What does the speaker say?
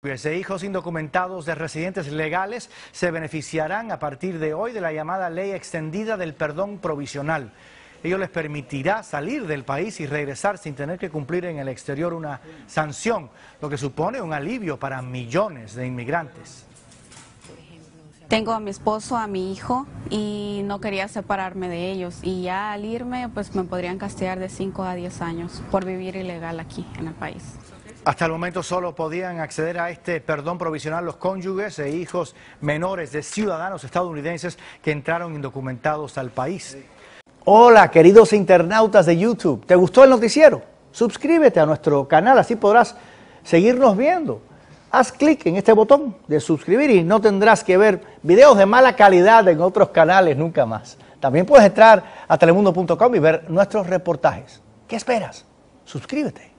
Pues hijos indocumentados de residentes legales se beneficiarán a partir de hoy de la llamada ley extendida del perdón provisional. Ello les permitirá salir del país y regresar sin tener que cumplir en el exterior una sanción, lo que supone un alivio para millones de inmigrantes. Tengo a mi esposo, a mi hijo y no quería separarme de ellos y ya al irme pues me podrían castigar de 5 a 10 años por vivir ilegal aquí en el país. Hasta el momento solo podían acceder a este perdón provisional los cónyuges e hijos menores de ciudadanos estadounidenses que entraron indocumentados al país. Hola, queridos internautas de YouTube. ¿Te gustó el noticiero? Suscríbete a nuestro canal, así podrás seguirnos viendo. Haz clic en este botón de suscribir y no tendrás que ver videos de mala calidad en otros canales nunca más. También puedes entrar a telemundo.com y ver nuestros reportajes. ¿Qué esperas? Suscríbete.